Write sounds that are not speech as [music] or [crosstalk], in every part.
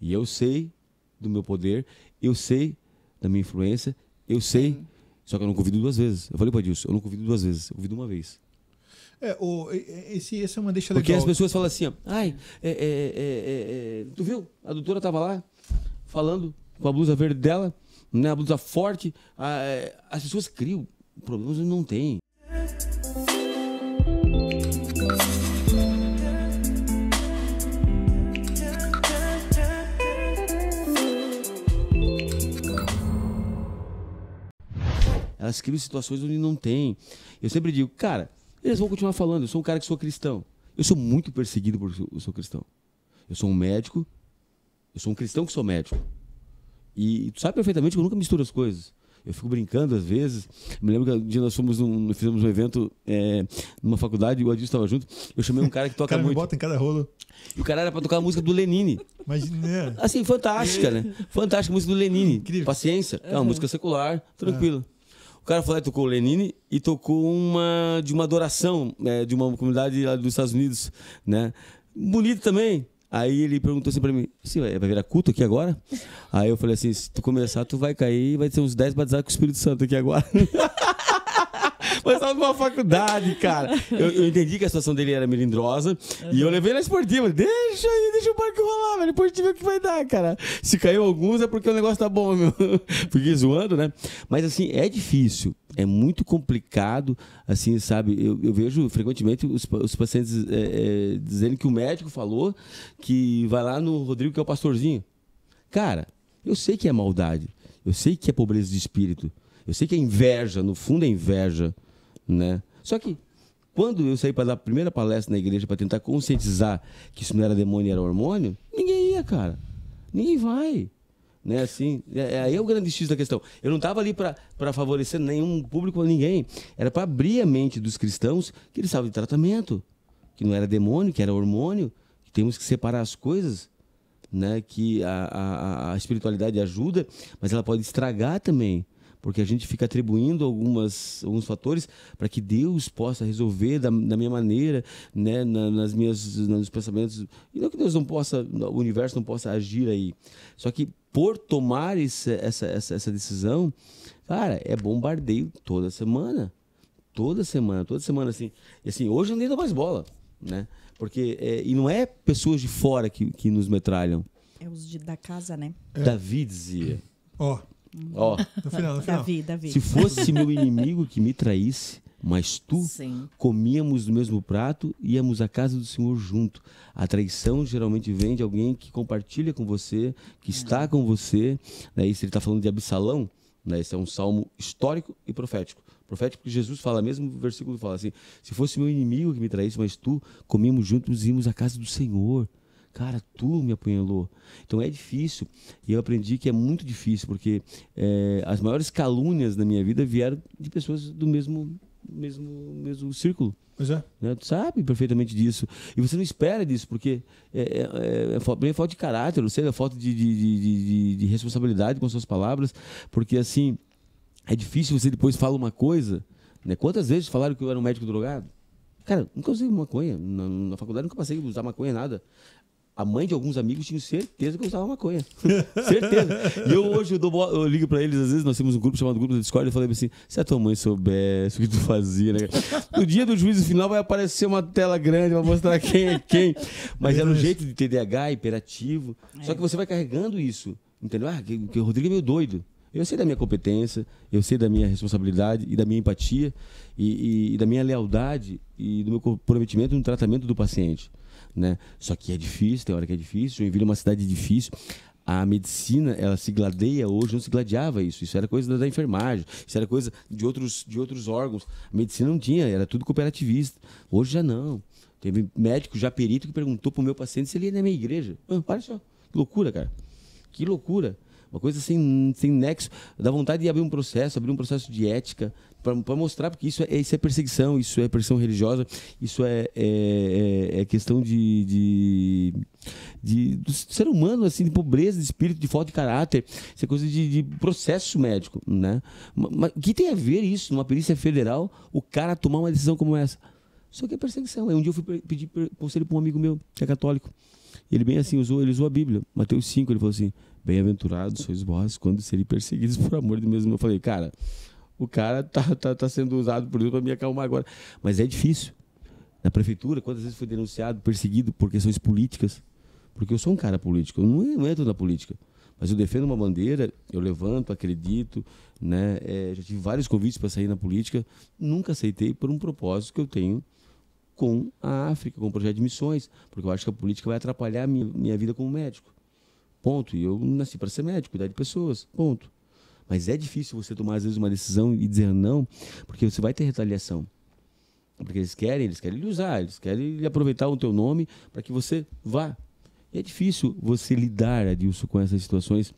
E eu sei do meu poder, eu sei da minha influência, eu sei. Sim. Só que eu não convido duas vezes. Eu falei para Dilson, eu não convido duas vezes, eu convido uma vez. É, o, esse, essa é uma deixa legal. Porque as pessoas falam assim, ó, ai, é é, é, é, é, tu viu? A doutora tava lá falando com a blusa verde dela, né? A blusa forte. A, é, as pessoas criam problemas e não tem. Elas criam situações onde não tem. Eu sempre digo, cara, eles vão continuar falando. Eu sou um cara que sou cristão. Eu sou muito perseguido por eu sou cristão. Eu sou um médico. Eu sou um cristão que sou médico. E, tu sabe perfeitamente que eu nunca misturo as coisas. Eu fico brincando às vezes. Me lembro que um dia nós fomos num, fizemos um evento é, numa faculdade e o Adilson estava junto. Eu chamei um cara que [laughs] toca cara muito. bota em cada rolo. E o cara era para tocar a música do Lenine. Imagina. Né? Assim, fantástica, né? [laughs] Fantástica música do Lenine. Incrível. Paciência. É uma música secular, tranquila. É cara falou lá é, tocou Lenine e tocou uma de uma adoração é, de uma comunidade lá dos Estados Unidos, né? Bonito também. Aí ele perguntou assim pra mim, assim, vai virar culto aqui agora? Aí eu falei assim, se tu começar, tu vai cair e vai ter uns 10 batizados com o Espírito Santo aqui agora. [laughs] Mas tava numa faculdade, cara. Eu, eu, entendi que a situação dele era melindrosa. Uhum. E eu levei na esportiva. Deixa aí, deixa o parque rolar, velho. Depois a gente vê o que vai dar, cara. Se caiu alguns é porque o negócio tá bom, meu. [laughs] Fiquei zoando, né? Mas assim, é difícil. É muito complicado, assim, sabe? Eu, eu vejo frequentemente os, os pacientes é, é, dizendo que o médico falou que vai lá no Rodrigo, que é o pastorzinho. Cara, eu sei que é maldade. Eu sei que é pobreza de espírito. Eu sei que é inveja, no fundo é inveja né? Só que quando eu saí para dar a primeira palestra na igreja para tentar conscientizar que isso não era demônio, era hormônio, ninguém ia, cara. Ninguém vai. Né, assim, é, é aí é, o grande X da questão. Eu não estava ali para favorecer nenhum público ou ninguém. Era para abrir a mente dos cristãos que eles estavam de tratamento, que não era demônio, que era hormônio, que temos que separar as coisas, né? que a, a, a espiritualidade ajuda, mas ela pode estragar também. Porque a gente fica atribuindo algumas, alguns fatores para que Deus possa resolver da, da minha maneira, né? Na, nas minhas, nos meus pensamentos. E não que Deus não possa, o universo não possa agir aí. Só que por tomar esse, essa, essa, essa decisão, cara, é bombardeio toda semana. Toda semana, toda semana, assim. E assim, hoje eu nem dou mais bola, né? Porque, é, e não é pessoas de fora que, que nos metralham. É os de, da casa, né? É. Davi dizia. Ó, oh, Ó. Oh. No final, no final. Davi, Davi. Se fosse meu inimigo que me traísse, mas tu Sim. comíamos do mesmo prato e íamos à casa do Senhor junto. A traição geralmente vem de alguém que compartilha com você, que é. está com você. Né? Isso ele está falando de Absalão. Né? Esse é um salmo histórico e profético. Profético porque Jesus fala, mesmo o versículo fala assim: Se fosse meu inimigo que me traísse, mas tu comíamos juntos e íamos à casa do Senhor. Cara, tu me apunhalou. Então é difícil. E eu aprendi que é muito difícil, porque é, as maiores calúnias da minha vida vieram de pessoas do mesmo mesmo, mesmo círculo. Pois é. Né? Tu sabe perfeitamente disso. E você não espera disso, porque é, é, é, é, é falta de caráter, ou seja, é falta de, de, de, de, responsabilidade com suas palavras, porque assim, é difícil você depois falar uma coisa. Né? Quantas vezes falaram que eu era um médico drogado? Cara, nunca usei maconha. Na, na faculdade nunca passei a usar maconha, nada. A mãe de alguns amigos tinha certeza que eu usava maconha. [laughs] certeza. E eu hoje eu, dou, eu ligo pra eles, às vezes nós temos um grupo chamado Grupo do Discord, eu falei assim: se a tua mãe soubesse o que tu fazia, né? No dia do juízo final vai aparecer uma tela grande, vai mostrar quem é quem. Mas era um jeito de TDAH, hiperativo. Só que é. você vai carregando isso. Entendeu? Ah, que, que o Rodrigo é meio doido. Eu sei da minha competência, eu sei da minha responsabilidade e da minha empatia e, e, e da minha lealdade e do meu comprometimento no tratamento do paciente né? Só que é difícil, tem hora que é difícil. Joinville é uma cidade difícil a medicina ela se gladeia hoje, não se gladiava isso. Isso era coisa da enfermagem, isso era coisa de outros, de outros órgãos. A medicina não tinha, era tudo cooperativista. Hoje já não. Teve médico já perito que perguntou pro meu paciente se ele ia na minha igreja. Ah, olha só, que loucura, cara. Que loucura. Uma coisa sem, sem nexo. Dá vontade de abrir um processo, abrir um processo de ética, para mostrar, porque isso é, isso é perseguição, isso é perseguição religiosa, isso é, é, é, é questão de, de, de, do ser humano, assim, de pobreza de espírito, de falta de caráter, isso é coisa de, de processo médico, né? Mas o que tem a ver isso, numa perícia federal, o cara tomar uma decisão como essa? Só que é perseguição. Aí um dia eu fui pedir conselho para um amigo meu, que é católico. Ele bem assim, usou, ele usou a Bíblia, Mateus 5, ele falou assim, Bem-aventurados sois vós quando serem perseguidos por amor de mesmo. Eu falei, cara, o cara tá, tá, tá sendo usado por Deus para me acalmar agora. Mas é difícil. Na prefeitura, quantas vezes fui denunciado, perseguido por questões políticas? Porque eu sou um cara político, eu não entro é, na é política. Mas eu defendo uma bandeira, eu levanto, acredito, né? É, já tive vários convites para sair na política, nunca aceitei por um propósito que eu tenho com a África, com o projeto de missões, porque eu acho que a política vai atrapalhar minha, minha vida como médico. Ponto. E eu nasci para ser médico, cuidar de pessoas. Ponto. Mas é difícil você tomar, às vezes, uma decisão e dizer não, porque você vai ter retaliação. Porque eles querem, eles querem lhe usar, eles querem lhe aproveitar o teu nome para que você vá. E é difícil você lidar, Adilson, com essas situações.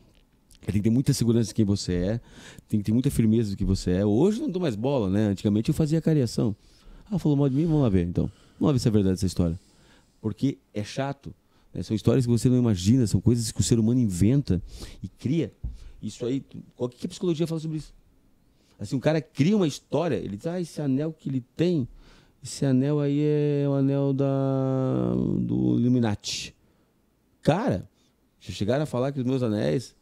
Tem que ter muita segurança de quem você é, tem que ter muita firmeza do que você é. Hoje eu não dou mais bola, né? Antigamente eu fazia cariação. Ah, falou mal de mim? Vamos lá ver, então. Vamos lá ver se é verdade essa história. Porque é chato. Né? São histórias que você não imagina, são coisas que o ser humano inventa e cria. Isso aí, qual que a psicologia fala sobre isso? Assim, um cara cria uma história, ele diz, ah, esse anel que ele tem, esse anel aí é o anel da, do Illuminati. Cara, já chegaram a falar que os meus anéis